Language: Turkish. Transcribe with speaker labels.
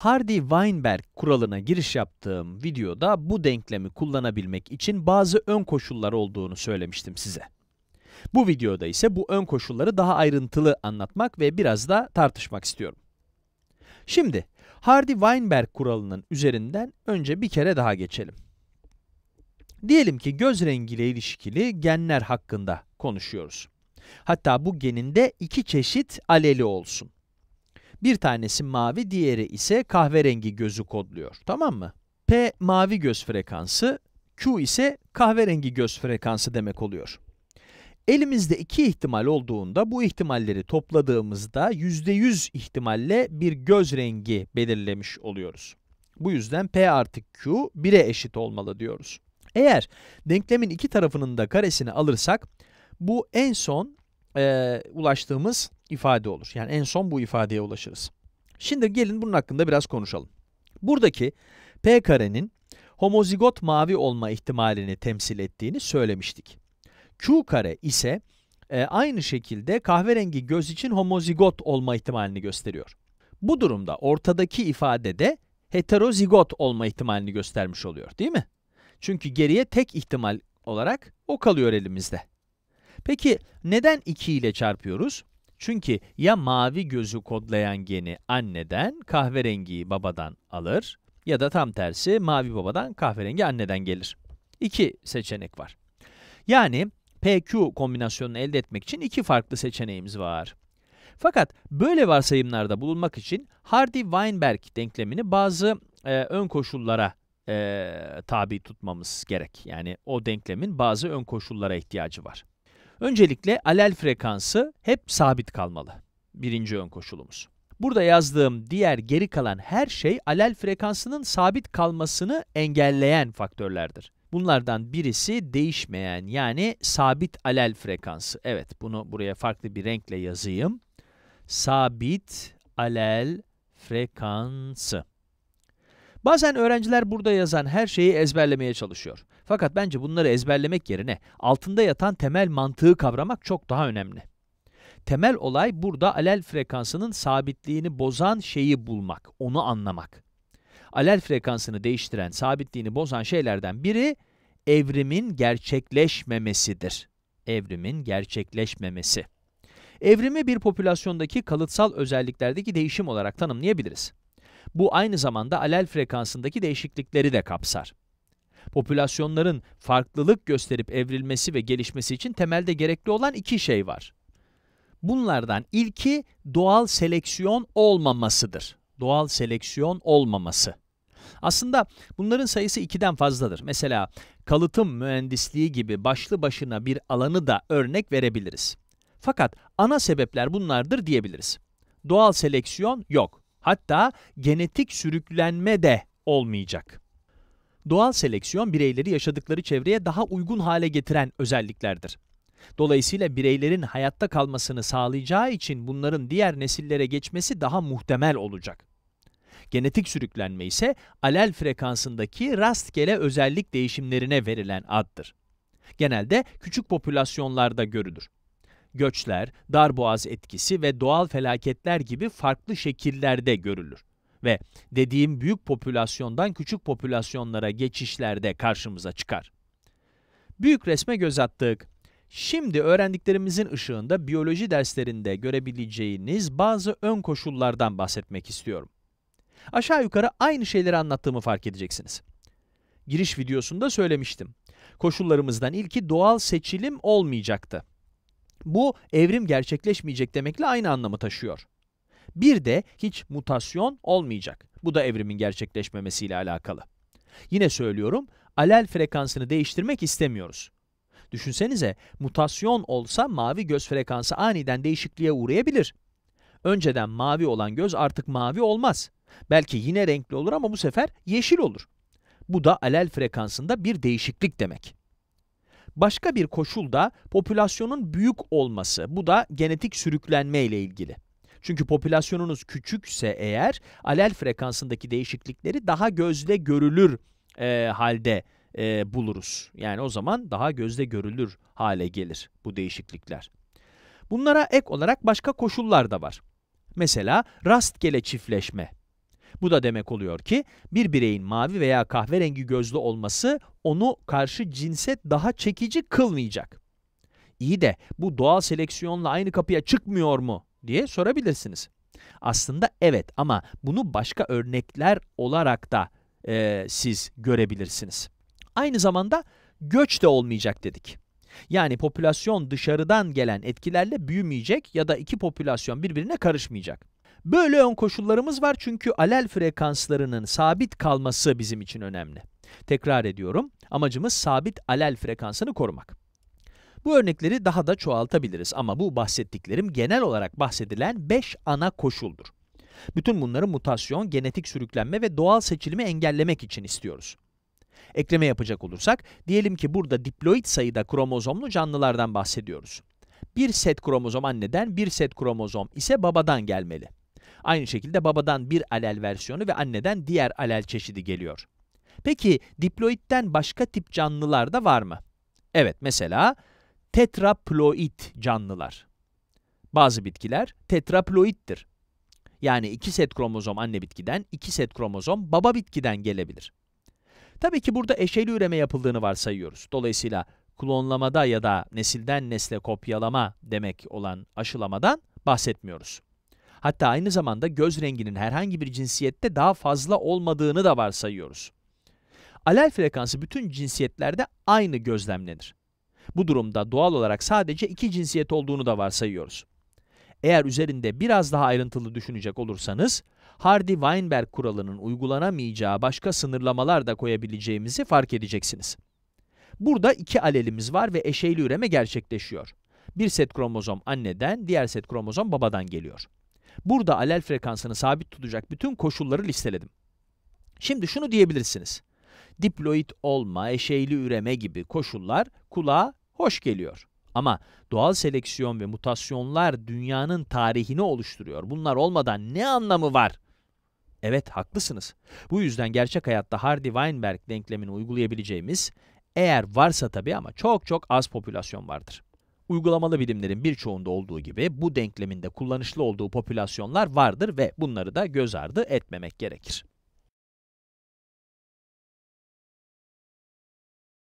Speaker 1: Hardy-Weinberg kuralına giriş yaptığım videoda bu denklemi kullanabilmek için bazı ön koşullar olduğunu söylemiştim size. Bu videoda ise bu ön koşulları daha ayrıntılı anlatmak ve biraz da tartışmak istiyorum. Şimdi, Hardy-Weinberg kuralının üzerinden önce bir kere daha geçelim. Diyelim ki göz rengiyle ilişkili genler hakkında konuşuyoruz. Hatta bu geninde iki çeşit aleli olsun. Bir tanesi mavi, diğeri ise kahverengi gözü kodluyor. Tamam mı? P mavi göz frekansı, Q ise kahverengi göz frekansı demek oluyor. Elimizde iki ihtimal olduğunda bu ihtimalleri topladığımızda %100 ihtimalle bir göz rengi belirlemiş oluyoruz. Bu yüzden P artı Q 1'e eşit olmalı diyoruz. Eğer denklemin iki tarafının da karesini alırsak bu en son e, ulaştığımız ifade olur. Yani en son bu ifadeye ulaşırız. Şimdi gelin bunun hakkında biraz konuşalım. Buradaki P karenin homozigot mavi olma ihtimalini temsil ettiğini söylemiştik. Q kare ise e, aynı şekilde kahverengi göz için homozigot olma ihtimalini gösteriyor. Bu durumda ortadaki ifade de heterozigot olma ihtimalini göstermiş oluyor değil mi? Çünkü geriye tek ihtimal olarak o kalıyor elimizde. Peki neden 2 ile çarpıyoruz? Çünkü ya mavi gözü kodlayan geni anneden, kahverengiyi babadan alır ya da tam tersi mavi babadan kahverengi anneden gelir. İki seçenek var. Yani PQ kombinasyonunu elde etmek için iki farklı seçeneğimiz var. Fakat böyle varsayımlarda bulunmak için Hardy-Weinberg denklemini bazı e, ön koşullara e, tabi tutmamız gerek. Yani o denklemin bazı ön koşullara ihtiyacı var. Öncelikle alel frekansı hep sabit kalmalı. Birinci ön koşulumuz. Burada yazdığım diğer geri kalan her şey alel frekansının sabit kalmasını engelleyen faktörlerdir. Bunlardan birisi değişmeyen yani sabit alel frekansı. Evet bunu buraya farklı bir renkle yazayım. Sabit alel frekansı. Bazen öğrenciler burada yazan her şeyi ezberlemeye çalışıyor. Fakat bence bunları ezberlemek yerine altında yatan temel mantığı kavramak çok daha önemli. Temel olay burada alel frekansının sabitliğini bozan şeyi bulmak, onu anlamak. Alel frekansını değiştiren, sabitliğini bozan şeylerden biri evrimin gerçekleşmemesidir. Evrimin gerçekleşmemesi. Evrimi bir popülasyondaki kalıtsal özelliklerdeki değişim olarak tanımlayabiliriz. Bu aynı zamanda alel frekansındaki değişiklikleri de kapsar. Popülasyonların farklılık gösterip evrilmesi ve gelişmesi için temelde gerekli olan iki şey var. Bunlardan ilki doğal seleksiyon olmamasıdır. Doğal seleksiyon olmaması. Aslında bunların sayısı ikiden fazladır. Mesela kalıtım mühendisliği gibi başlı başına bir alanı da örnek verebiliriz. Fakat ana sebepler bunlardır diyebiliriz. Doğal seleksiyon yok. Hatta genetik sürüklenme de olmayacak. Doğal seleksiyon bireyleri yaşadıkları çevreye daha uygun hale getiren özelliklerdir. Dolayısıyla bireylerin hayatta kalmasını sağlayacağı için bunların diğer nesillere geçmesi daha muhtemel olacak. Genetik sürüklenme ise alel frekansındaki rastgele özellik değişimlerine verilen addır. Genelde küçük popülasyonlarda görülür göçler, darboğaz etkisi ve doğal felaketler gibi farklı şekillerde görülür ve dediğim büyük popülasyondan küçük popülasyonlara geçişlerde karşımıza çıkar. Büyük resme göz attık. Şimdi öğrendiklerimizin ışığında biyoloji derslerinde görebileceğiniz bazı ön koşullardan bahsetmek istiyorum. Aşağı yukarı aynı şeyleri anlattığımı fark edeceksiniz. Giriş videosunda söylemiştim. Koşullarımızdan ilki doğal seçilim olmayacaktı. Bu evrim gerçekleşmeyecek demekle aynı anlamı taşıyor. Bir de hiç mutasyon olmayacak. Bu da evrimin gerçekleşmemesiyle alakalı. Yine söylüyorum, alel frekansını değiştirmek istemiyoruz. Düşünsenize, mutasyon olsa mavi göz frekansı aniden değişikliğe uğrayabilir. Önceden mavi olan göz artık mavi olmaz. Belki yine renkli olur ama bu sefer yeşil olur. Bu da alel frekansında bir değişiklik demek. Başka bir koşul da popülasyonun büyük olması. Bu da genetik sürüklenme ile ilgili. Çünkü popülasyonunuz küçükse eğer alel frekansındaki değişiklikleri daha gözle görülür e, halde e, buluruz. Yani o zaman daha gözle görülür hale gelir bu değişiklikler. Bunlara ek olarak başka koşullar da var. Mesela rastgele çiftleşme. Bu da demek oluyor ki bir bireyin mavi veya kahverengi gözlü olması onu karşı cinse daha çekici kılmayacak. İyi de bu doğal seleksiyonla aynı kapıya çıkmıyor mu diye sorabilirsiniz. Aslında evet ama bunu başka örnekler olarak da e, siz görebilirsiniz. Aynı zamanda göç de olmayacak dedik. Yani popülasyon dışarıdan gelen etkilerle büyümeyecek ya da iki popülasyon birbirine karışmayacak. Böyle ön koşullarımız var çünkü alel frekanslarının sabit kalması bizim için önemli. Tekrar ediyorum, amacımız sabit alel frekansını korumak. Bu örnekleri daha da çoğaltabiliriz ama bu bahsettiklerim genel olarak bahsedilen 5 ana koşuldur. Bütün bunları mutasyon, genetik sürüklenme ve doğal seçilimi engellemek için istiyoruz. Ekleme yapacak olursak, diyelim ki burada diploid sayıda kromozomlu canlılardan bahsediyoruz. Bir set kromozom anneden, bir set kromozom ise babadan gelmeli. Aynı şekilde babadan bir alel versiyonu ve anneden diğer alel çeşidi geliyor. Peki diploitten başka tip canlılar da var mı? Evet mesela tetraploid canlılar. Bazı bitkiler tetraploittir. Yani iki set kromozom anne bitkiden, iki set kromozom baba bitkiden gelebilir. Tabii ki burada eşeli üreme yapıldığını varsayıyoruz. Dolayısıyla klonlamada ya da nesilden nesle kopyalama demek olan aşılamadan bahsetmiyoruz. Hatta aynı zamanda göz renginin herhangi bir cinsiyette daha fazla olmadığını da varsayıyoruz. Alel frekansı bütün cinsiyetlerde aynı gözlemlenir. Bu durumda doğal olarak sadece iki cinsiyet olduğunu da varsayıyoruz. Eğer üzerinde biraz daha ayrıntılı düşünecek olursanız, Hardy-Weinberg kuralının uygulanamayacağı başka sınırlamalar da koyabileceğimizi fark edeceksiniz. Burada iki alelimiz var ve eşeyli üreme gerçekleşiyor. Bir set kromozom anneden, diğer set kromozom babadan geliyor. Burada alel frekansını sabit tutacak bütün koşulları listeledim. Şimdi şunu diyebilirsiniz. Diploid olma, eşeyli üreme gibi koşullar kulağa hoş geliyor. Ama doğal seleksiyon ve mutasyonlar dünyanın tarihini oluşturuyor. Bunlar olmadan ne anlamı var? Evet, haklısınız. Bu yüzden gerçek hayatta Hardy-Weinberg denklemini uygulayabileceğimiz, eğer varsa tabii ama çok çok az popülasyon vardır. Uygulamalı bilimlerin birçoğunda olduğu gibi bu denkleminde kullanışlı olduğu popülasyonlar vardır ve bunları da göz ardı etmemek gerekir.